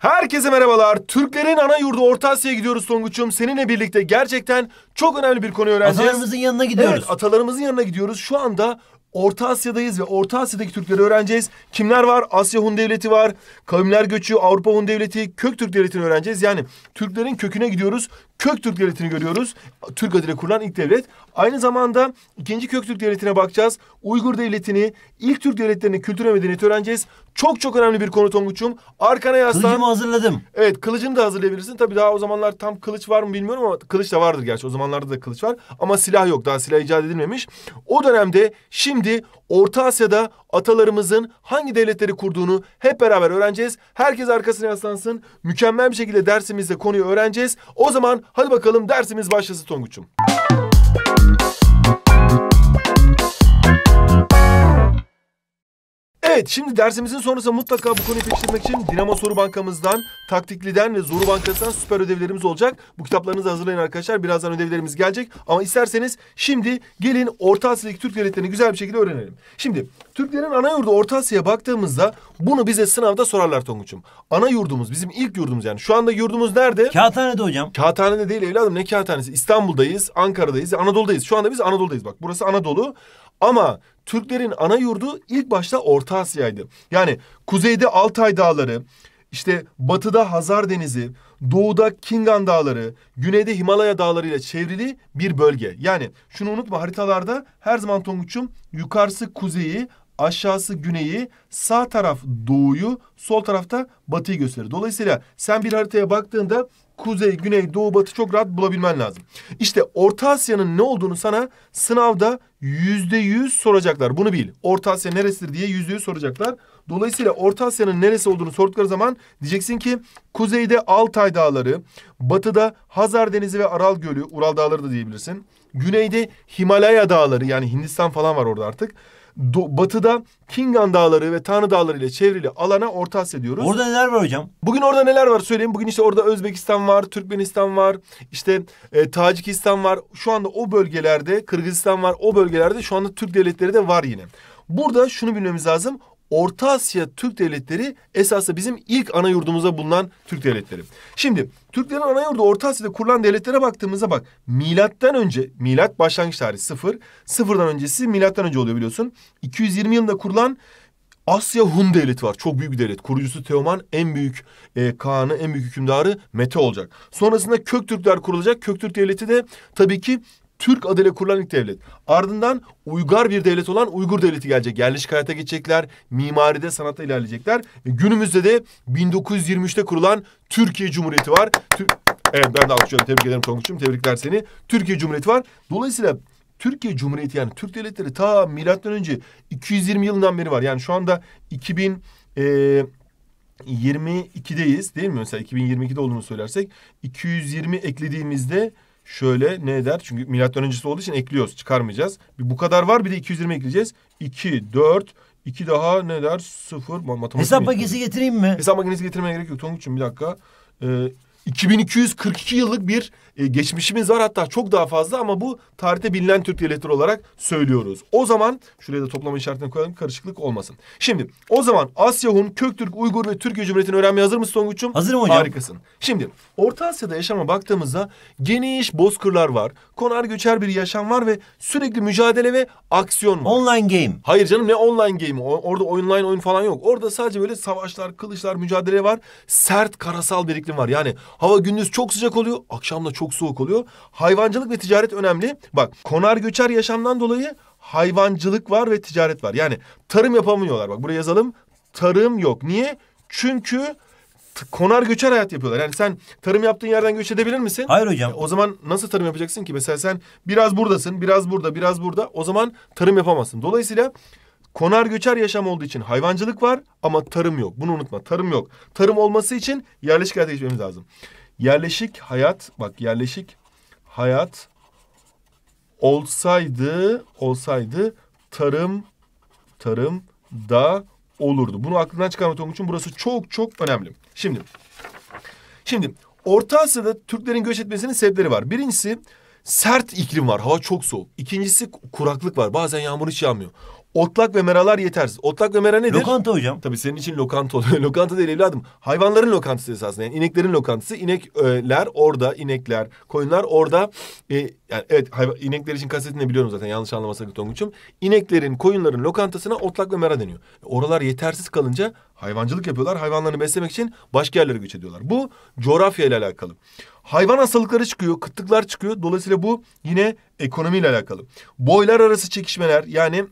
Herkese merhabalar. Türklerin ana yurdu Orta Asya'ya gidiyoruz Tonguç'um. Seninle birlikte gerçekten çok önemli bir konu öğreneceğiz. Atalarımızın yanına gidiyoruz. Evet, atalarımızın yanına gidiyoruz. Şu anda Orta Asya'dayız ve Orta Asya'daki Türkleri öğreneceğiz. Kimler var? Asya Hun Devleti var. Kavimler göçü, Avrupa Hun Devleti, Kök Türk Devleti'ni öğreneceğiz. Yani Türklerin köküne gidiyoruz. Köktürk Devleti'ni görüyoruz. Türk adıyla kurulan ilk devlet. Aynı zamanda ikinci Köktürk Devleti'ne bakacağız. Uygur Devleti'ni, ilk Türk devletlerinin kültür ve medeniyeti öğreneceğiz. Çok çok önemli bir konu Tonguç'um. Arkana yaslan. Kılıcımı hazırladım. Evet kılıcını da hazırlayabilirsin. Tabii daha o zamanlar tam kılıç var mı bilmiyorum ama kılıç da vardır gerçi. O zamanlarda da kılıç var. Ama silah yok. Daha silah icat edilmemiş. O dönemde şimdi Orta Asya'da atalarımızın hangi devletleri kurduğunu hep beraber öğreneceğiz. Herkes arkasına yaslansın. Mükemmel bir şekilde dersimizde konuyu öğreneceğiz. O zaman hadi bakalım dersimiz başlasın Tonguç'um. Evet şimdi dersimizin sonrası mutlaka bu konuyu pekiştirmek için Dinamo Soru Bankamızdan, Taktikli'den ve Zoru Bankası'ndan süper ödevlerimiz olacak. Bu kitaplarınızı hazırlayın arkadaşlar. Birazdan ödevlerimiz gelecek. Ama isterseniz şimdi gelin Orta Asya'daki Türk devletlerini güzel bir şekilde öğrenelim. Şimdi Türklerin ana yurdu Orta Asya'ya baktığımızda bunu bize sınavda sorarlar Tonguç'um. Ana yurdumuz bizim ilk yurdumuz yani. Şu anda yurdumuz nerede? Kağıthanede hocam. Kağıthanede değil evladım ne kağıthanesi? İstanbul'dayız, Ankara'dayız, Anadolu'dayız. Şu anda biz Anadolu'dayız bak. Burası Anadolu. Ama Türklerin ana yurdu ilk başta Orta Asya'ydı. Yani kuzeyde Altay Dağları, işte batıda Hazar Denizi, doğuda Kingan Dağları, güneyde Himalaya Dağları ile çevrili bir bölge. Yani şunu unutma haritalarda her zaman Tonguç'um yukarısı kuzeyi, aşağısı güneyi, sağ taraf doğuyu, sol tarafta batıyı gösterir. Dolayısıyla sen bir haritaya baktığında kuzey, güney, doğu, batı çok rahat bulabilmen lazım. İşte Orta Asya'nın ne olduğunu sana sınavda yüzde yüz soracaklar. Bunu bil. Orta Asya neresidir diye yüzde yüz soracaklar. Dolayısıyla Orta Asya'nın neresi olduğunu sordukları zaman diyeceksin ki kuzeyde Altay Dağları, batıda Hazar Denizi ve Aral Gölü, Ural Dağları da diyebilirsin. Güneyde Himalaya Dağları yani Hindistan falan var orada artık do, batıda Kingan Dağları ve Tanrı Dağları ile çevrili alana Orta Asya diyoruz. Orada neler var hocam? Bugün orada neler var söyleyeyim. Bugün işte orada Özbekistan var, Türkmenistan var, işte e, Tacikistan var. Şu anda o bölgelerde Kırgızistan var. O bölgelerde şu anda Türk devletleri de var yine. Burada şunu bilmemiz lazım. Orta Asya Türk devletleri esasında bizim ilk ana yurdumuzda bulunan Türk devletleri. Şimdi Türklerin ana yurdu Orta Asya'da kurulan devletlere baktığımızda bak milattan önce milat başlangıç tarihi sıfır. Sıfırdan öncesi milattan önce oluyor biliyorsun. 220 yılında kurulan Asya Hun devleti var. Çok büyük bir devlet. Kurucusu Teoman en büyük e, Kaan'ı en büyük hükümdarı Mete olacak. Sonrasında Köktürkler kurulacak. Köktürk devleti de tabii ki Türk adıyla kurulan ilk devlet. Ardından uygar bir devlet olan Uygur devleti gelecek. Yerleşik hayata geçecekler, mimaride, sanatta ilerleyecekler. E, günümüzde de 1923'te kurulan Türkiye Cumhuriyeti var. Tür evet ben de alkışlıyorum. Tebrik ederim Tonguç'um. Tebrikler seni. Türkiye Cumhuriyeti var. Dolayısıyla Türkiye Cumhuriyeti yani Türk devletleri ta milattan önce 220 yılından beri var. Yani şu anda 2000 e, 22'deyiz değil mi? Mesela 2022'de olduğunu söylersek 220 eklediğimizde şöyle ne eder? Çünkü milattan öncesi olduğu için ekliyoruz, çıkarmayacağız. Bir bu kadar var bir de 220 ekleyeceğiz. 2 4 2 daha ne der? 0 matematik. Hesap makinesi getireyim mi? Hesap makinesi getirmeye gerek yok Tonguç'um bir dakika. Ee, 2242 yıllık bir e, geçmişimiz var hatta çok daha fazla ama bu tarihte bilinen Türk devletleri olarak söylüyoruz. O zaman şuraya da toplama işaretini koyalım karışıklık olmasın. Şimdi o zaman Asya Hun, Köktürk, Uygur ve Türkiye Cumhuriyeti'ni öğrenmeye hazır mısın Tonguç'um? Hazırım hocam. Harikasın. Şimdi Orta Asya'da yaşama baktığımızda geniş bozkırlar var. Konar göçer bir yaşam var ve sürekli mücadele ve aksiyon var. Online game. Hayır canım ne online game? O, orada online oyun falan yok. Orada sadece böyle savaşlar, kılıçlar, mücadele var. Sert karasal bir iklim var. Yani Hava gündüz çok sıcak oluyor, akşam da çok soğuk oluyor. Hayvancılık ve ticaret önemli. Bak konar göçer yaşamdan dolayı hayvancılık var ve ticaret var. Yani tarım yapamıyorlar. Bak buraya yazalım. Tarım yok. Niye? Çünkü konar göçer hayat yapıyorlar. Yani sen tarım yaptığın yerden göç edebilir misin? Hayır hocam. E, o zaman nasıl tarım yapacaksın ki? Mesela sen biraz buradasın, biraz burada, biraz burada. O zaman tarım yapamazsın. Dolayısıyla Konar göçer yaşam olduğu için hayvancılık var ama tarım yok. Bunu unutma. Tarım yok. Tarım olması için yerleşik hayata geçmemiz lazım. Yerleşik hayat bak yerleşik hayat olsaydı olsaydı tarım tarım da olurdu. Bunu aklından çıkarma için Burası çok çok önemli. Şimdi şimdi Orta Asya'da Türklerin göç etmesinin sebepleri var. Birincisi sert iklim var. Hava çok soğuk. İkincisi kuraklık var. Bazen yağmur hiç yağmıyor. Otlak ve meralar yetersiz. Otlak ve mera nedir? Lokanta hocam. Tabii senin için lokanta oluyor. lokanta değil evladım. Hayvanların lokantası esasında. Yani ineklerin lokantası. İnekler orada, inekler, koyunlar orada. E, yani evet hayvan, inekler için kastetini biliyorum zaten. Yanlış anlama sakın Tonguç'um. İneklerin, koyunların lokantasına otlak ve mera deniyor. Oralar yetersiz kalınca hayvancılık yapıyorlar. Hayvanlarını beslemek için başka yerlere göç ediyorlar. Bu coğrafya ile alakalı. Hayvan hastalıkları çıkıyor, kıtlıklar çıkıyor. Dolayısıyla bu yine ekonomiyle alakalı. Boylar arası çekişmeler yani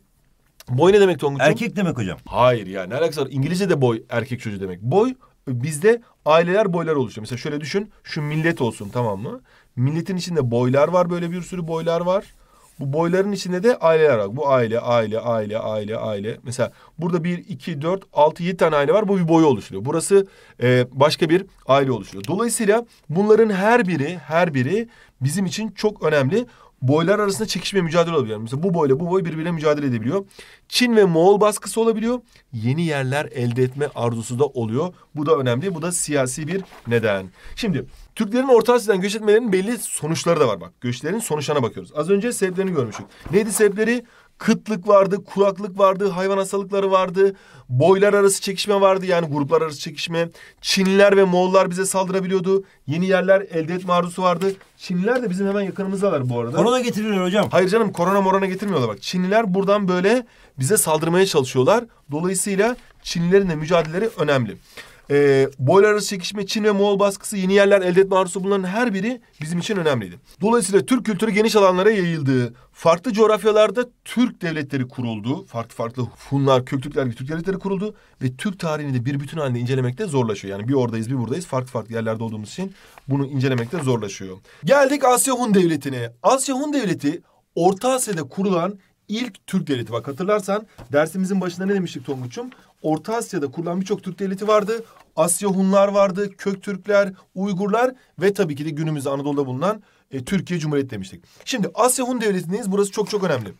Boy ne demek Tonguç'um? Erkek demek hocam. Hayır ya ne alakası var? İngilizce'de boy erkek çocuğu demek. Boy bizde aileler boylar oluşuyor. Mesela şöyle düşün. Şu millet olsun tamam mı? Milletin içinde boylar var. Böyle bir sürü boylar var. Bu boyların içinde de aileler var. Bu aile, aile, aile, aile, aile. Mesela burada bir, iki, dört, altı, yedi tane aile var. Bu bir boyu oluşuyor. Burası e, başka bir aile oluşuyor. Dolayısıyla bunların her biri, her biri bizim için çok önemli boylar arasında çekişme mücadele olabiliyor. Mesela bu boyla bu boy birbirine mücadele edebiliyor. Çin ve Moğol baskısı olabiliyor. Yeni yerler elde etme arzusu da oluyor. Bu da önemli. Bu da siyasi bir neden. Şimdi Türklerin Orta Asya'dan göç etmelerinin belli sonuçları da var bak. Göçlerin sonuçlarına bakıyoruz. Az önce sebeplerini görmüştük. Neydi sebepleri? kıtlık vardı, kuraklık vardı, hayvan hastalıkları vardı, boylar arası çekişme vardı yani gruplar arası çekişme. Çinliler ve Moğollar bize saldırabiliyordu. Yeni yerler elde etme arzusu vardı. Çinliler de bizim hemen yakınımızdalar bu arada. Korona getiriyorlar hocam. Hayır canım korona morona getirmiyorlar bak. Çinliler buradan böyle bize saldırmaya çalışıyorlar. Dolayısıyla Çinlilerin de mücadeleleri önemli e, ee, boy arası çekişme, Çin ve Moğol baskısı, yeni yerler elde etme arzusu bunların her biri bizim için önemliydi. Dolayısıyla Türk kültürü geniş alanlara yayıldığı, farklı coğrafyalarda Türk devletleri kuruldu. Farklı farklı Hunlar, Köktürkler gibi Türk devletleri kuruldu. Ve Türk tarihini de bir bütün halinde incelemekte zorlaşıyor. Yani bir oradayız bir buradayız. Farklı farklı yerlerde olduğumuz için bunu incelemekte zorlaşıyor. Geldik Asya Hun Devleti'ne. Asya Hun Devleti Orta Asya'da kurulan ilk Türk devleti. Bak hatırlarsan dersimizin başında ne demiştik Tonguç'um? Orta Asya'da kurulan birçok Türk devleti vardı. Asya Hunlar vardı, Köktürkler, Uygurlar ve tabii ki de günümüzde Anadolu'da bulunan e, Türkiye Cumhuriyeti demiştik. Şimdi Asya Hun Devleti'ndeyiz. Burası çok çok önemli.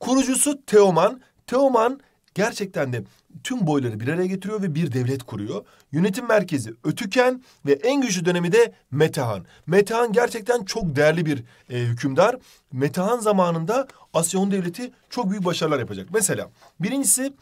Kurucusu Teoman. Teoman gerçekten de tüm boyları bir araya getiriyor ve bir devlet kuruyor. Yönetim merkezi Ötüken ve en güçlü dönemi de Metehan. Metehan gerçekten çok değerli bir e, hükümdar. Metehan zamanında Asyon Devleti çok büyük başarılar yapacak. Mesela birincisi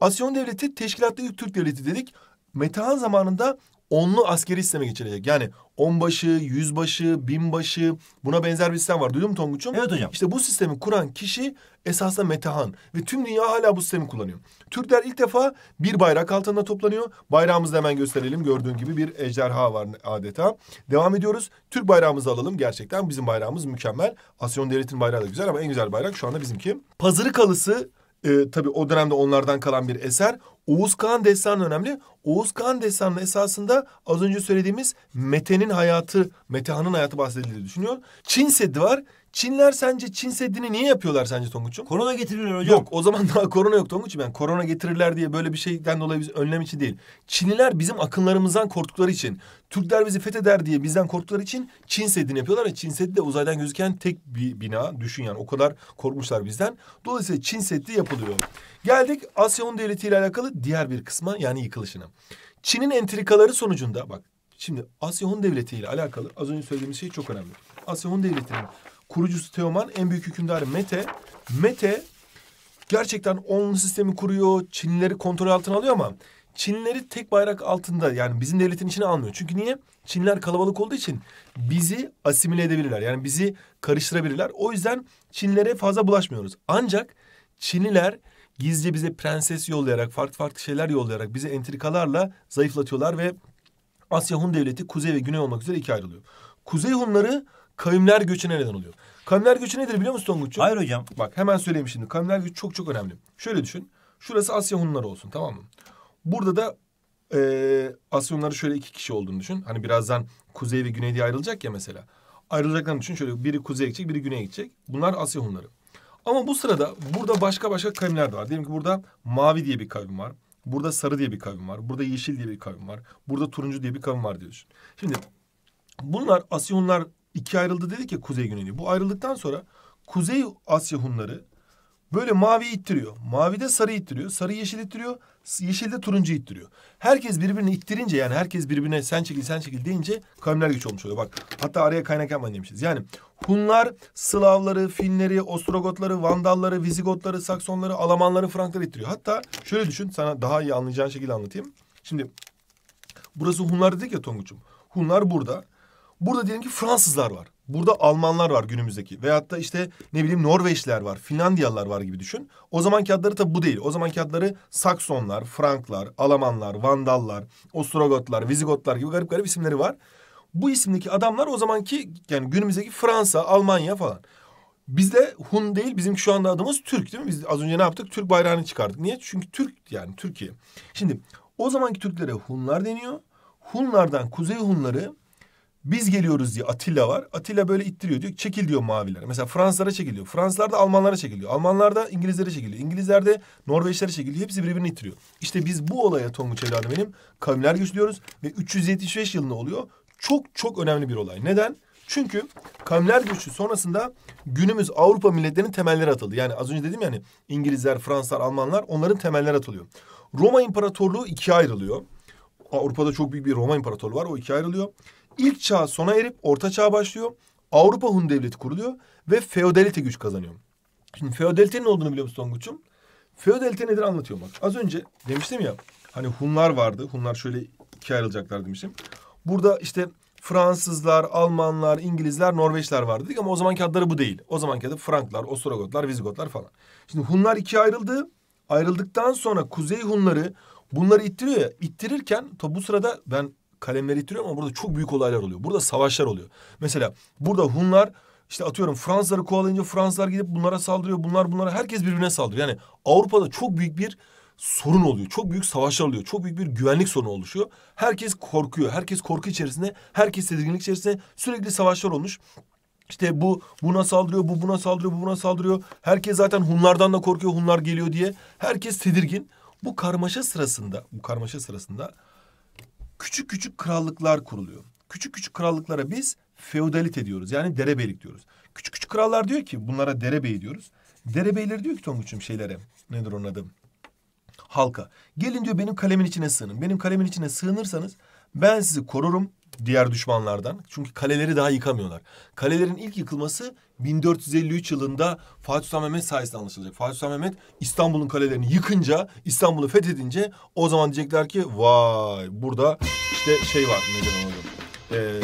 Asyon Devleti teşkilatlı ilk Türk Devleti dedik. Metehan zamanında onlu askeri sisteme geçilecek. Yani onbaşı, yüzbaşı, binbaşı buna benzer bir sistem var. Duydun mu Tonguç'um? Evet hocam. İşte bu sistemi kuran kişi esasında Metehan ve tüm dünya hala bu sistemi kullanıyor. Türkler ilk defa bir bayrak altında toplanıyor. Bayrağımızı hemen gösterelim. Gördüğün gibi bir ejderha var adeta. Devam ediyoruz. Türk bayrağımızı alalım. Gerçekten bizim bayrağımız mükemmel. Asyon Devleti'nin bayrağı da güzel ama en güzel bayrak şu anda bizimki. Pazırı kalısı e, tabii o dönemde onlardan kalan bir eser. Oğuz Kağan destanı önemli. Oğuz Kağan destanı esasında az önce söylediğimiz Mete'nin hayatı, Metehan'ın hayatı bahsedildiğini düşünüyor. Çin Seddi var. Çinler sence Çin Seddi'ni niye yapıyorlar sence Tonguç'um? Korona getirirler hocam. Yok o zaman daha korona yok Tonguç'um. Yani korona getirirler diye böyle bir şeyden dolayı biz önlem için değil. Çinliler bizim akınlarımızdan korktukları için, Türkler bizi fetheder diye bizden korktukları için Çin Seddi'ni yapıyorlar. Çin Seddi de uzaydan gözüken tek bir bina. Düşün yani o kadar korkmuşlar bizden. Dolayısıyla Çin Seddi yapılıyor. Geldik Asya Asya'nın devletiyle alakalı diğer bir kısma yani yıkılışına. Çin'in entrikaları sonucunda bak şimdi Asya Hun Devleti ile alakalı az önce söylediğimiz şey çok önemli. Asya Hun Devleti'nin kurucusu Teoman, en büyük hükümdarı Mete. Mete gerçekten onlu sistemi kuruyor, Çinlileri kontrol altına alıyor ama Çinlileri tek bayrak altında yani bizim devletin içine almıyor. Çünkü niye? Çinler kalabalık olduğu için bizi asimile edebilirler. Yani bizi karıştırabilirler. O yüzden Çinlere fazla bulaşmıyoruz. Ancak Çinliler gizlice bize prenses yollayarak, farklı farklı şeyler yollayarak bize entrikalarla zayıflatıyorlar ve Asya Hun Devleti kuzey ve güney olmak üzere ikiye ayrılıyor. Kuzey Hunları kavimler göçüne neden oluyor. Kavimler göçü nedir biliyor musun Tonguç'cum? Hayır hocam. Bak hemen söyleyeyim şimdi. Kavimler göçü çok çok önemli. Şöyle düşün. Şurası Asya Hunları olsun tamam mı? Burada da e, Asya Hunları şöyle iki kişi olduğunu düşün. Hani birazdan kuzey ve güney diye ayrılacak ya mesela. Ayrılacaklarını düşün. Şöyle biri kuzeye gidecek, biri güneye gidecek. Bunlar Asya Hunları. Ama bu sırada burada başka başka kavimler de var. Diyelim ki burada mavi diye bir kavim var. Burada sarı diye bir kavim var. Burada yeşil diye bir kavim var. Burada turuncu diye bir kavim var diye düşün. Şimdi bunlar Asya Hunlar ikiye ayrıldı dedi ki Kuzey Güneyli. Bu ayrıldıktan sonra Kuzey Asya Hunları Böyle mavi ittiriyor. Mavi de sarı ittiriyor. Sarı yeşil ittiriyor. Yeşil de turuncu ittiriyor. Herkes birbirini ittirince yani herkes birbirine sen çekil sen çekil deyince kavimler güç olmuş oluyor. Bak hatta araya kaynak yapmayın demişiz. Yani Hunlar Slavları, Finleri, Ostrogotları, Vandalları, Vizigotları, Saksonları, Almanları, Frankları ittiriyor. Hatta şöyle düşün sana daha iyi anlayacağın şekilde anlatayım. Şimdi burası Hunlar dedik ya Tonguç'um. Hunlar burada. Burada diyelim ki Fransızlar var. Burada Almanlar var günümüzdeki. Veyahut da işte ne bileyim Norveçliler var, Finlandiyalılar var gibi düşün. O zamanki adları tabi bu değil. O zamanki adları Saksonlar, Franklar, Almanlar, Vandallar, Ostrogotlar, Vizigotlar gibi garip garip isimleri var. Bu isimdeki adamlar o zamanki yani günümüzdeki Fransa, Almanya falan. Bizde Hun değil bizimki şu anda adımız Türk değil mi? Biz az önce ne yaptık? Türk bayrağını çıkardık. Niye? Çünkü Türk yani Türkiye. Şimdi o zamanki Türklere Hunlar deniyor. Hunlardan Kuzey Hunları biz geliyoruz diye Atilla var. Atilla böyle ittiriyor diyor. Çekil diyor mavilere. Mesela Fransızlara çekiliyor. Fransızlar da Almanlara çekiliyor. Almanlar da İngilizlere çekiliyor. İngilizler de Norveçlere çekiliyor. Hepsi birbirini ittiriyor. İşte biz bu olaya Tonguç evladım benim kavimler güçlüyoruz. Ve 375 yılında oluyor. Çok çok önemli bir olay. Neden? Çünkü kavimler göçü sonrasında günümüz Avrupa milletlerinin temelleri atıldı. Yani az önce dedim yani İngilizler, Fransızlar, Almanlar onların temelleri atılıyor. Roma İmparatorluğu ikiye ayrılıyor. Avrupa'da çok büyük bir Roma İmparatorluğu var. O ikiye ayrılıyor. İlk çağ sona erip orta çağ başlıyor. Avrupa Hun devleti kuruluyor ve feodalite güç kazanıyor. Şimdi feodalitenin olduğunu biliyor musun Tonguç'um? Feodalite nedir anlatıyorum bak. Az önce demiştim ya hani Hunlar vardı. Hunlar şöyle ikiye ayrılacaklar demiştim. Burada işte Fransızlar, Almanlar, İngilizler, Norveçler vardı dedik ama o zamanki adları bu değil. O zamanki adı Franklar, Ostrogotlar, Vizigotlar falan. Şimdi Hunlar ikiye ayrıldı. Ayrıldıktan sonra Kuzey Hunları bunları ittiriyor ya. İttirirken bu sırada ben kalemleri ittiriyor ama burada çok büyük olaylar oluyor. Burada savaşlar oluyor. Mesela burada Hunlar işte atıyorum Fransızları kovalayınca Fransızlar gidip bunlara saldırıyor. Bunlar bunlara herkes birbirine saldırıyor. Yani Avrupa'da çok büyük bir sorun oluyor. Çok büyük savaşlar oluyor. Çok büyük bir güvenlik sorunu oluşuyor. Herkes korkuyor. Herkes korku içerisinde, herkes tedirginlik içerisinde sürekli savaşlar olmuş. İşte bu buna saldırıyor, bu buna saldırıyor, bu buna saldırıyor. Herkes zaten Hunlardan da korkuyor, Hunlar geliyor diye. Herkes tedirgin. Bu karmaşa sırasında, bu karmaşa sırasında küçük küçük krallıklar kuruluyor. Küçük küçük krallıklara biz feodalite diyoruz. Yani derebeylik diyoruz. Küçük küçük krallar diyor ki bunlara derebey diyoruz. Derebeyleri diyor ki Tonguç'um şeylere nedir onun adı? Halka. Gelin diyor benim kalemin içine sığının. Benim kalemin içine sığınırsanız ben sizi korurum diğer düşmanlardan. Çünkü kaleleri daha yıkamıyorlar. Kalelerin ilk yıkılması 1453 yılında Fatih Sultan Mehmet sayesinde anlaşılacak. Fatih Sultan Mehmet İstanbul'un kalelerini yıkınca, İstanbul'u fethedince o zaman diyecekler ki vay burada işte şey var neden oluyor. Ee,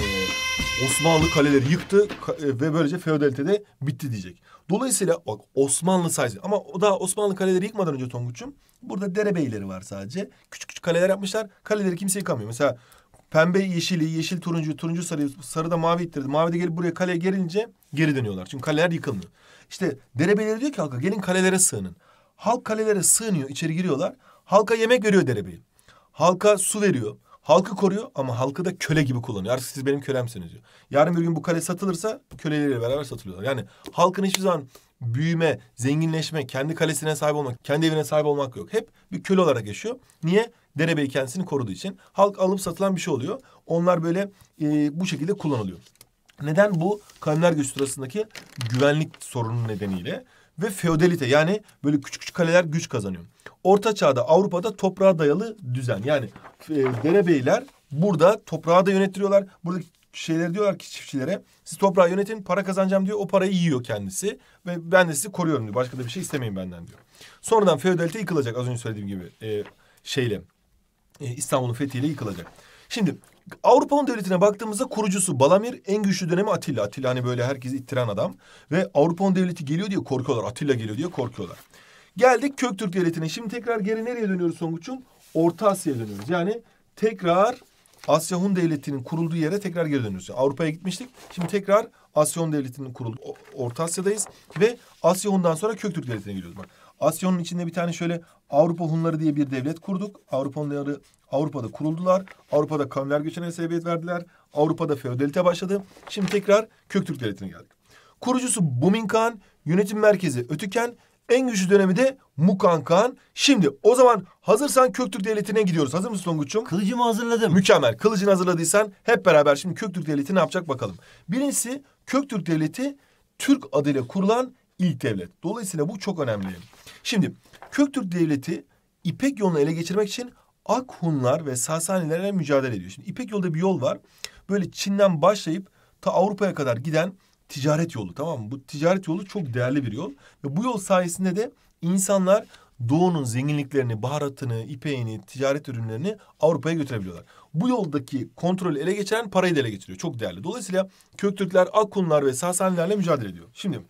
Osmanlı kaleleri yıktı e, ve böylece feodalite de bitti diyecek. Dolayısıyla bak Osmanlı sayesinde ama o da Osmanlı kaleleri yıkmadan önce Tonguç'um burada derebeyleri var sadece. Küçük küçük kaleler yapmışlar. Kaleleri kimse yıkamıyor. Mesela Pembe yeşili, yeşil turuncu, turuncu sarıyı, sarı da mavi ittirdi. Mavi de gelip buraya kaleye gelince geri dönüyorlar. Çünkü kaleler yıkılmıyor. İşte derebeleri diyor ki halka gelin kalelere sığının. Halk kalelere sığınıyor, içeri giriyorlar. Halka yemek veriyor derebey Halka su veriyor. Halkı koruyor ama halkı da köle gibi kullanıyor. Artık siz benim kölemsiniz diyor. Yarın bir gün bu kale satılırsa köleleriyle beraber satılıyorlar. Yani halkın hiçbir zaman büyüme, zenginleşme, kendi kalesine sahip olmak, kendi evine sahip olmak yok. Hep bir köle olarak yaşıyor. Niye? derebey kendisini koruduğu için halk alıp satılan bir şey oluyor. Onlar böyle e, bu şekilde kullanılıyor. Neden bu kalemler güç sırasındaki güvenlik sorunu nedeniyle ve feodalite yani böyle küçük küçük kaleler güç kazanıyor. Orta Çağ'da Avrupa'da toprağa dayalı düzen yani e, derebeyler burada toprağı da yönettiriyorlar. Buradaki şeyleri diyorlar ki çiftçilere siz toprağı yönetin para kazanacağım diyor o parayı yiyor kendisi ve ben de sizi koruyorum diyor başka da bir şey istemeyin benden diyor. Sonradan feodalite yıkılacak az önce söylediğim gibi e, şeyle e, İstanbul'un fethiyle yıkılacak. Şimdi Avrupa'nın devletine baktığımızda kurucusu Balamir en güçlü dönemi Atilla. Atilla hani böyle herkesi ittiren adam ve Avrupa'nın devleti geliyor diye korkuyorlar. Atilla geliyor diye korkuyorlar. Geldik Köktürk devletine. Şimdi tekrar geri nereye dönüyoruz Songuç'um? Orta Asya'ya dönüyoruz. Yani tekrar Asya Hun devletinin kurulduğu yere tekrar geri dönüyoruz. Avrupa'ya gitmiştik. Şimdi tekrar Asya Hun devletinin kurulduğu Orta Asya'dayız ve Asya Hun'dan sonra Köktürk devletine geliyoruz. Bak Asya'nın içinde bir tane şöyle Avrupa Hunları diye bir devlet kurduk. Avrupa Hunları Avrupa'da kuruldular. Avrupa'da kavimler göçüne sebebiyet verdiler. Avrupa'da feodalite başladı. Şimdi tekrar Köktürk Devleti'ne geldik. Kurucusu Buminkan, yönetim merkezi Ötüken, en güçlü dönemi de Mukankan. Şimdi o zaman hazırsan Köktürk Devleti'ne gidiyoruz. Hazır mısın Tonguç'um? Kılıcımı hazırladım. Mükemmel. Kılıcını hazırladıysan hep beraber şimdi Köktürk Devleti ne yapacak bakalım. Birincisi Köktürk Devleti Türk adıyla kurulan ilk devlet. Dolayısıyla bu çok önemli. Şimdi Köktürk Devleti İpek yolunu ele geçirmek için Akhunlar ve Sasanilerle mücadele ediyor. Şimdi İpek yolda bir yol var. Böyle Çin'den başlayıp ta Avrupa'ya kadar giden ticaret yolu tamam mı? Bu ticaret yolu çok değerli bir yol. Ve bu yol sayesinde de insanlar doğunun zenginliklerini, baharatını, ipeğini, ticaret ürünlerini Avrupa'ya götürebiliyorlar. Bu yoldaki kontrolü ele geçiren parayı da ele geçiriyor. Çok değerli. Dolayısıyla Köktürkler, Akkunlar ve Sasanilerle mücadele ediyor. Şimdi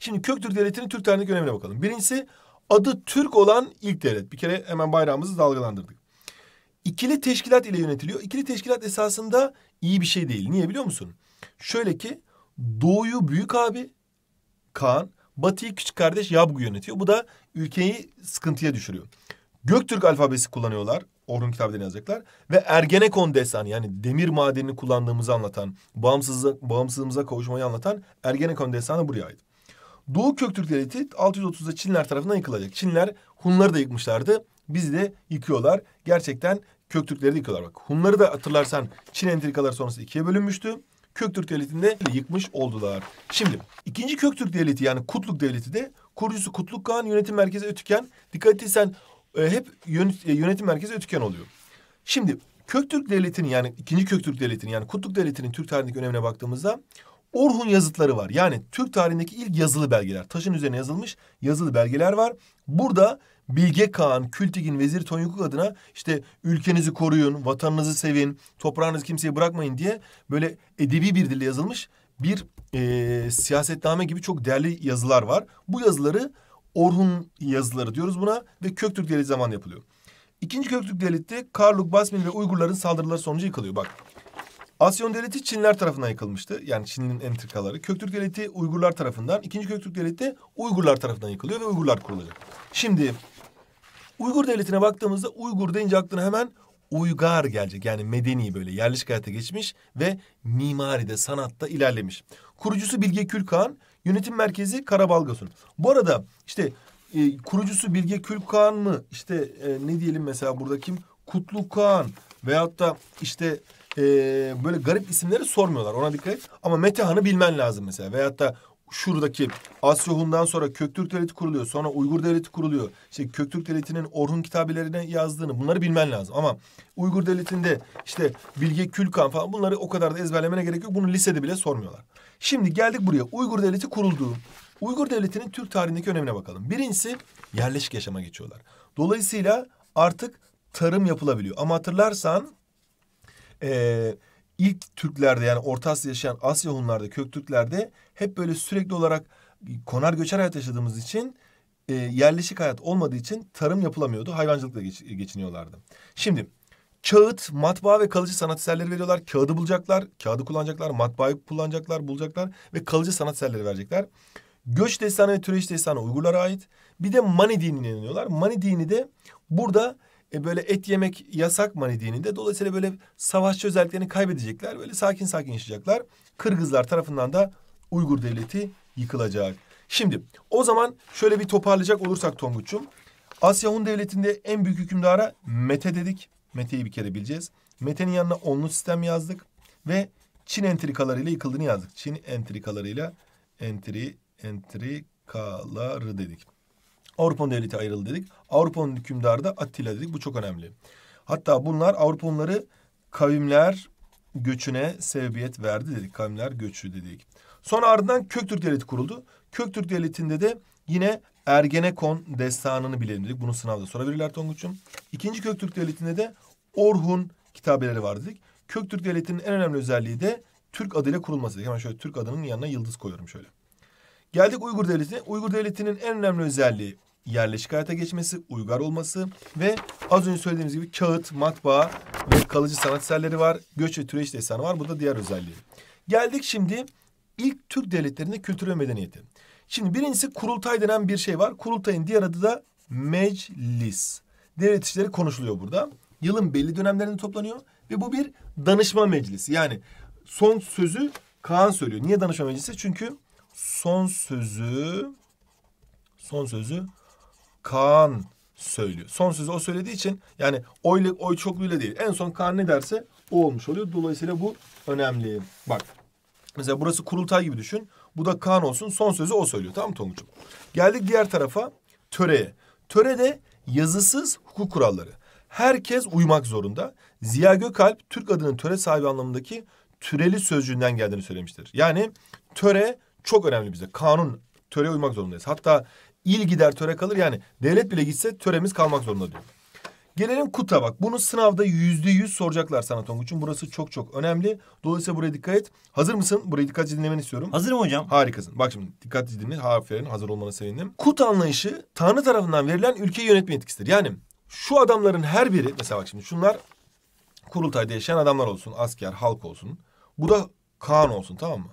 Şimdi Köktürk Devleti'nin Türk tarihindeki önemine bakalım. Birincisi adı Türk olan ilk devlet. Bir kere hemen bayrağımızı dalgalandırdık. İkili teşkilat ile yönetiliyor. İkili teşkilat esasında iyi bir şey değil. Niye biliyor musun? Şöyle ki Doğu'yu büyük abi Kaan, Batı'yı küçük kardeş Yabgu yönetiyor. Bu da ülkeyi sıkıntıya düşürüyor. Göktürk alfabesi kullanıyorlar. Orhun kitabını yazacaklar. Ve Ergenekon destanı yani demir madenini kullandığımızı anlatan, bağımsızlık, bağımsızlığımıza kavuşmayı anlatan Ergenekon destanı buraya ait. Doğu Köktürk Devleti 630'da Çinler tarafından yıkılacak. Çinler Hunları da yıkmışlardı. Bizi de yıkıyorlar. Gerçekten Köktürkleri de yıkıyorlar. Bak Hunları da hatırlarsan Çin entrikaları sonrası ikiye bölünmüştü. Köktürk Devleti'nde yıkmış oldular. Şimdi ikinci Köktürk Devleti yani Kutluk Devleti de kurucusu Kutluk Kağan yönetim merkezi Ötüken. Dikkat etsen e, hep e, yönetim merkezi Ötüken oluyor. Şimdi Köktürk Devleti'nin yani ikinci Köktürk Devleti'nin yani Kutluk Devleti'nin Türk tarihindeki önemine baktığımızda Orhun yazıtları var. Yani Türk tarihindeki ilk yazılı belgeler. Taşın üzerine yazılmış yazılı belgeler var. Burada Bilge Kağan, Kültigin, Vezir Tonyukuk adına işte ülkenizi koruyun, vatanınızı sevin, toprağınızı kimseye bırakmayın diye böyle edebi bir dille yazılmış bir e, siyasetname gibi çok değerli yazılar var. Bu yazıları Orhun yazıları diyoruz buna ve Köktürk Devleti zamanı yapılıyor. İkinci Köktürk Devleti Karluk, Basmin ve Uygurların saldırıları sonucu yıkılıyor. Bak Asyon devleti Çinler tarafından yıkılmıştı. Yani Çin'in entrikaları. Köktürk devleti Uygurlar tarafından. ikinci Köktürk devleti Uygurlar tarafından yıkılıyor ve Uygurlar kurulacak. Şimdi Uygur devletine baktığımızda Uygur deyince aklına hemen uygar gelecek. Yani medeni böyle yerleşik hayata geçmiş ve mimaride, sanatta ilerlemiş. Kurucusu Bilge Külkan, yönetim merkezi Karabalgasun. Bu arada işte e, kurucusu Bilge Külkan mı? İşte e, ne diyelim mesela burada kim? Kutlu Kağan veyahut da işte e, böyle garip isimleri sormuyorlar. Ona dikkat et. Ama Metehan'ı bilmen lazım mesela. Veyahut da şuradaki Asya Hun'dan sonra Köktürk Devleti kuruluyor. Sonra Uygur Devleti kuruluyor. İşte Köktürk Devleti'nin Orhun kitabelerine yazdığını bunları bilmen lazım. Ama Uygur Devleti'nde işte Bilge Külkan falan bunları o kadar da ezberlemene gerek yok. Bunu lisede bile sormuyorlar. Şimdi geldik buraya. Uygur Devleti kuruldu. Uygur Devleti'nin Türk tarihindeki önemine bakalım. Birincisi yerleşik yaşama geçiyorlar. Dolayısıyla artık tarım yapılabiliyor. Ama hatırlarsan e, ilk Türklerde yani Orta Asya'da yaşayan Asya Hunlarda, Köktürklerde hep böyle sürekli olarak konar göçer hayat yaşadığımız için e, yerleşik hayat olmadığı için tarım yapılamıyordu. Hayvancılıkla geç, geçiniyorlardı. Şimdi kağıt, matbaa ve kalıcı sanat eserleri veriyorlar. Kağıdı bulacaklar, kağıdı kullanacaklar, matbaayı kullanacaklar, bulacaklar ve kalıcı sanat eserleri verecekler. Göç destanı ve türeş destanı Uygurlara ait. Bir de Mani dinine inanıyorlar. Mani dini de burada e, böyle et yemek yasak Mani dininde. Dolayısıyla böyle savaşçı özelliklerini kaybedecekler. Böyle sakin sakin yaşayacaklar. Kırgızlar tarafından da Uygur devleti yıkılacak. Şimdi o zaman şöyle bir toparlayacak olursak Tonguç'um. Asya Hun Devleti'nde en büyük hükümdara Mete dedik. Mete'yi bir kere bileceğiz. Mete'nin yanına onlu sistem yazdık. Ve Çin entrikalarıyla yıkıldığını yazdık. Çin entrikalarıyla entri entrikaları dedik. Avrupa'nın devleti ayrıldı dedik. Avrupa'nın hükümdarı da Attila dedik. Bu çok önemli. Hatta bunlar Avrupalıları kavimler göçüne sebebiyet verdi dedik. Kavimler göçü dedik. Sonra ardından Köktürk Devleti kuruldu. Köktürk Devleti'nde de yine Ergenekon destanını bilelim dedik. Bunu sınavda sorabilirler Tonguç'um. İkinci Köktürk Devleti'nde de Orhun kitabeleri vardı. dedik. Köktürk Devleti'nin en önemli özelliği de Türk adıyla kurulması dedik. Hemen şöyle Türk adının yanına yıldız koyuyorum şöyle. Geldik Uygur Devleti'ne. Uygur Devleti'nin en önemli özelliği yerleşik hayata geçmesi, uygar olması ve az önce söylediğimiz gibi kağıt, matbaa ve kalıcı sanat eserleri var. Göç ve türeş destanı var. Bu da diğer özelliği. Geldik şimdi ilk Türk devletlerinde kültür ve medeniyeti. Şimdi birincisi kurultay denen bir şey var. Kurultayın diğer adı da meclis. Devlet işleri konuşuluyor burada. Yılın belli dönemlerinde toplanıyor ve bu bir danışma meclisi. Yani son sözü Kaan söylüyor. Niye danışma meclisi? Çünkü son sözü son sözü Kaan söylüyor. Son sözü o söylediği için yani oyla, oy çokluğuyla değil. En son Kaan ne derse o olmuş oluyor. Dolayısıyla bu önemli. Bak mesela burası kurultay gibi düşün. Bu da Kaan olsun. Son sözü o söylüyor. Tamam mı Tonguç'um? Geldik diğer tarafa töreye. Törede yazısız hukuk kuralları. Herkes uymak zorunda. Ziya Gökalp Türk adının töre sahibi anlamındaki türeli sözcüğünden geldiğini söylemiştir. Yani töre çok önemli bize. Kanun töreye uymak zorundayız. Hatta il gider töre kalır. Yani devlet bile gitse töremiz kalmak zorunda diyor. Gelelim kuta bak. Bunu sınavda yüzde yüz soracaklar sana Tonguç'un. Burası çok çok önemli. Dolayısıyla buraya dikkat et. Hazır mısın? Burayı dikkatli dinlemeni istiyorum. Hazırım hocam. Harikasın. Bak şimdi dikkatli dinle. Aferin hazır olmana sevindim. Kut anlayışı Tanrı tarafından verilen ülkeyi yönetme yetkisidir. Yani şu adamların her biri mesela bak şimdi şunlar kurultayda yaşayan adamlar olsun. Asker, halk olsun. Bu da Kaan olsun tamam mı?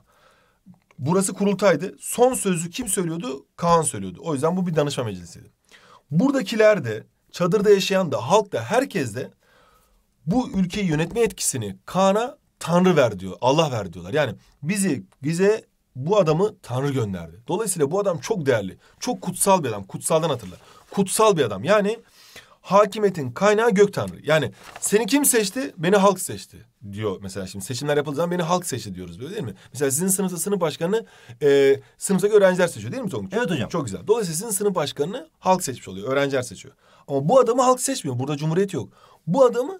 Burası kurultaydı. Son sözü kim söylüyordu? Kaan söylüyordu. O yüzden bu bir danışma meclisiydi. Buradakiler de, çadırda yaşayan da, halk da, herkes de bu ülkeyi yönetme etkisini Kaan'a Tanrı ver diyor. Allah ver diyorlar. Yani bizi bize bu adamı Tanrı gönderdi. Dolayısıyla bu adam çok değerli. Çok kutsal bir adam. Kutsaldan hatırla. Kutsal bir adam. Yani Hakimiyetin kaynağı gök tanrı. Yani seni kim seçti? Beni halk seçti diyor mesela şimdi. Seçimler yapıldığı zaman beni halk seçti diyoruz böyle değil mi? Mesela sizin e, sınıfta sınıf başkanını e, sınıftaki öğrenciler seçiyor değil mi Tonguç? Evet hocam. Çok güzel. Dolayısıyla sizin sınıf başkanını halk seçmiş oluyor. Öğrenciler seçiyor. Ama bu adamı halk seçmiyor. Burada cumhuriyet yok. Bu adamı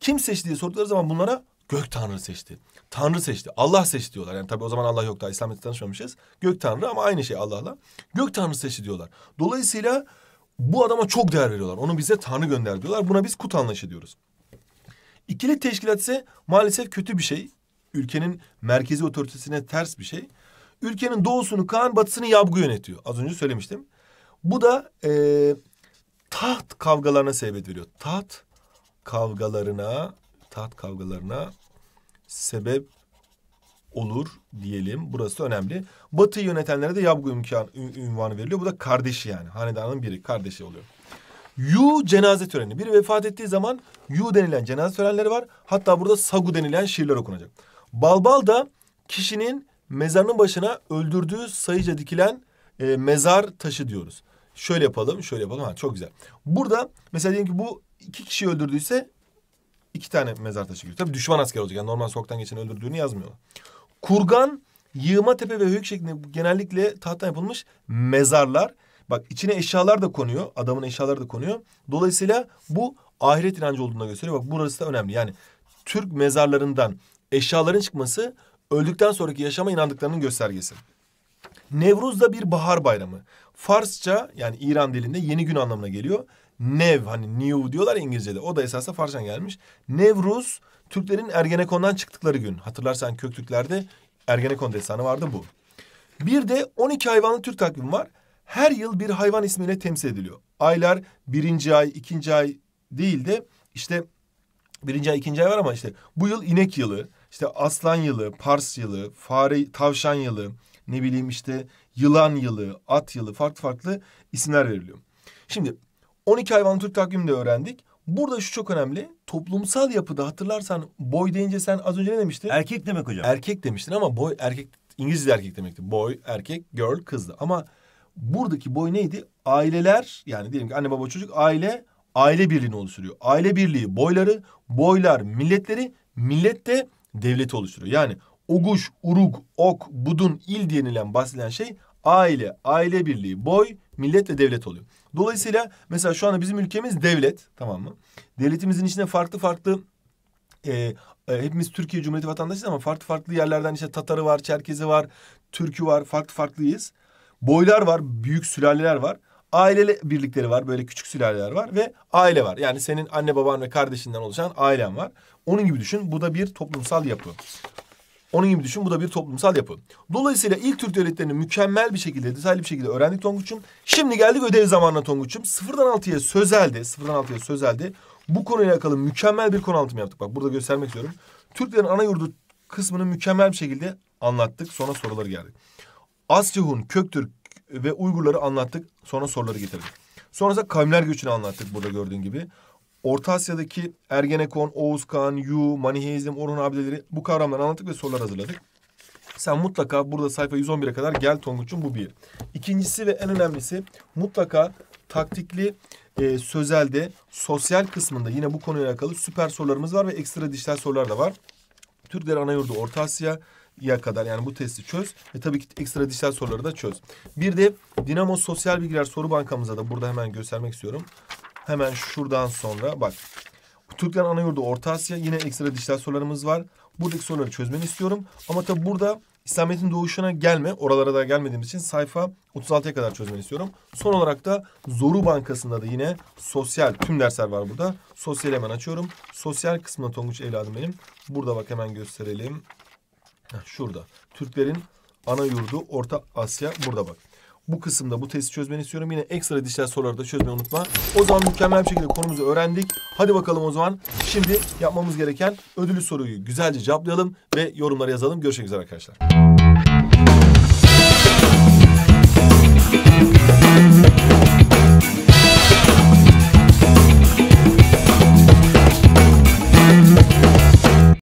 kim seçti diye sordukları zaman bunlara gök tanrı seçti. Tanrı seçti. Allah seçti diyorlar. Yani tabii o zaman Allah yok daha İslam'la tanışmamışız. Gök tanrı ama aynı şey Allah'la. Gök tanrı seçti diyorlar. Dolayısıyla bu adama çok değer veriyorlar. Onu bize tanrı gönder diyorlar. Buna biz kut anlaşı diyoruz. İkili teşkilat ise maalesef kötü bir şey. Ülkenin merkezi otoritesine ters bir şey. Ülkenin doğusunu Kaan, batısını Yabgu yönetiyor. Az önce söylemiştim. Bu da e, taht kavgalarına sebebiyet veriyor. Taht kavgalarına, taht kavgalarına sebep olur diyelim. Burası önemli. Batı yönetenlere de yabgu imkan ünvanı veriliyor. Bu da kardeşi yani. Hanedanın biri kardeşi oluyor. Yu cenaze töreni. Biri vefat ettiği zaman Yu denilen cenaze törenleri var. Hatta burada Sagu denilen şiirler okunacak. Balbal da kişinin mezarının başına öldürdüğü sayıca dikilen e, mezar taşı diyoruz. Şöyle yapalım, şöyle yapalım. Ha, çok güzel. Burada mesela diyelim ki bu iki kişi öldürdüyse iki tane mezar taşı giriyor. Tabii düşman asker olacak. Yani normal sokaktan geçen öldürdüğünü yazmıyorlar. Kurgan, yığma tepe ve höyük şeklinde genellikle tahttan yapılmış mezarlar. Bak içine eşyalar da konuyor. Adamın eşyaları da konuyor. Dolayısıyla bu ahiret inancı olduğuna gösteriyor. Bak burası da önemli. Yani Türk mezarlarından eşyaların çıkması öldükten sonraki yaşama inandıklarının göstergesi. Nevruz da bir bahar bayramı. Farsça yani İran dilinde yeni gün anlamına geliyor. Nev hani new diyorlar İngilizce'de. O da esasında Farsçadan gelmiş. Nevruz Türklerin Ergenekon'dan çıktıkları gün. Hatırlarsan Köktürklerde Ergenekon destanı vardı bu. Bir de 12 hayvanlı Türk takvimi var. Her yıl bir hayvan ismiyle temsil ediliyor. Aylar birinci ay, ikinci ay değil de işte birinci ay, ikinci ay var ama işte bu yıl inek yılı, işte aslan yılı, pars yılı, fare, tavşan yılı, ne bileyim işte yılan yılı, at yılı farklı farklı isimler veriliyor. Şimdi 12 hayvanlı Türk takvimini de öğrendik. Burada şu çok önemli. Toplumsal yapıda hatırlarsan boy deyince sen az önce ne demiştin? Erkek demek hocam. Erkek demiştin ama boy erkek İngilizce erkek demekti. Boy erkek, girl kızdı. Ama buradaki boy neydi? Aileler yani diyelim ki anne baba çocuk aile aile birliğini oluşturuyor. Aile birliği boyları, boylar milletleri, millet de devleti oluşturuyor. Yani Oguş, Uruk, Ok, Budun, il denilen bahsedilen şey aile, aile birliği, boy, millet ve devlet oluyor. Dolayısıyla mesela şu anda bizim ülkemiz devlet tamam mı? Devletimizin içinde farklı farklı e, e, hepimiz Türkiye Cumhuriyeti vatandaşıyız ama farklı farklı yerlerden işte Tatarı var, Çerkezi var, Türkü var, farklı farklıyız. Boylar var, büyük sülaleler var. Aile birlikleri var, böyle küçük sülaleler var ve aile var. Yani senin anne baban ve kardeşinden oluşan ailen var. Onun gibi düşün. Bu da bir toplumsal yapı. Onun gibi düşün bu da bir toplumsal yapı. Dolayısıyla ilk Türk devletlerini mükemmel bir şekilde detaylı bir şekilde öğrendik Tonguç'um. Şimdi geldik ödev zamanına Tonguç'um. Sıfırdan altıya sözelde sıfırdan altıya sözelde bu konuyla alakalı mükemmel bir konu anlatımı yaptık. Bak burada göstermek istiyorum. Türklerin ana yurdu kısmını mükemmel bir şekilde anlattık. Sonra soruları geldi. Asya Hun, Köktürk ve Uygurları anlattık. Sonra soruları getirdik. Sonrasında kavimler göçünü anlattık burada gördüğün gibi. Orta Asya'daki Ergenekon, Oğuz Kağan, Yu, Maniheizm, Orhun abileri bu kavramları anlattık ve sorular hazırladık. Sen mutlaka burada sayfa 111'e kadar gel Tonguç'un bu bir. İkincisi ve en önemlisi mutlaka taktikli e, sözelde sosyal kısmında yine bu konuyla alakalı süper sorularımız var ve ekstra dijital sorular da var. Türkler ana yurdu Orta Asya ya kadar yani bu testi çöz ve tabii ki ekstra dijital soruları da çöz. Bir de Dinamo Sosyal Bilgiler Soru Bankamıza da burada hemen göstermek istiyorum. Hemen şuradan sonra bak. Türkler ana yurdu Orta Asya. Yine ekstra dijital sorularımız var. Buradaki soruları çözmeni istiyorum. Ama tabi burada İslamiyet'in doğuşuna gelme. Oralara da gelmediğimiz için sayfa 36'ya kadar çözmeni istiyorum. Son olarak da Zoru Bankası'nda da yine sosyal tüm dersler var burada. Sosyal hemen açıyorum. Sosyal kısmına Tonguç evladım benim. Burada bak hemen gösterelim. Heh, şurada. Türklerin ana yurdu Orta Asya burada bak bu kısımda bu testi çözmeni istiyorum. Yine ekstra dişler soruları da çözmeyi unutma. O zaman mükemmel bir şekilde konumuzu öğrendik. Hadi bakalım o zaman. Şimdi yapmamız gereken ödülü soruyu güzelce cevaplayalım ve yorumlara yazalım. Görüşmek üzere arkadaşlar.